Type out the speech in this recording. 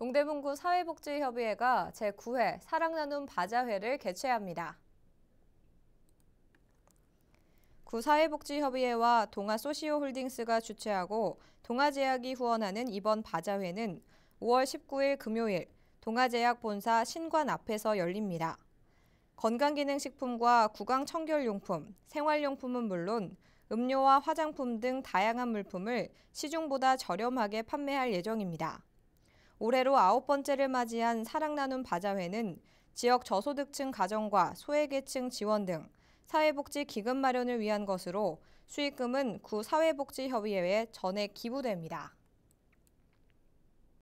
동대문구 사회복지협의회가 제9회 사랑 나눔 바자회를 개최합니다. 구사회복지협의회와 동아소시오홀딩스가 주최하고 동아제약이 후원하는 이번 바자회는 5월 19일 금요일 동아제약 본사 신관 앞에서 열립니다. 건강기능식품과 구강청결용품, 생활용품은 물론 음료와 화장품 등 다양한 물품을 시중보다 저렴하게 판매할 예정입니다. 올해로 아홉 번째를 맞이한 사랑 나눔 바자회는 지역 저소득층 가정과 소외계층 지원 등 사회복지 기금 마련을 위한 것으로 수익금은 구 사회복지협의회에 전액 기부됩니다.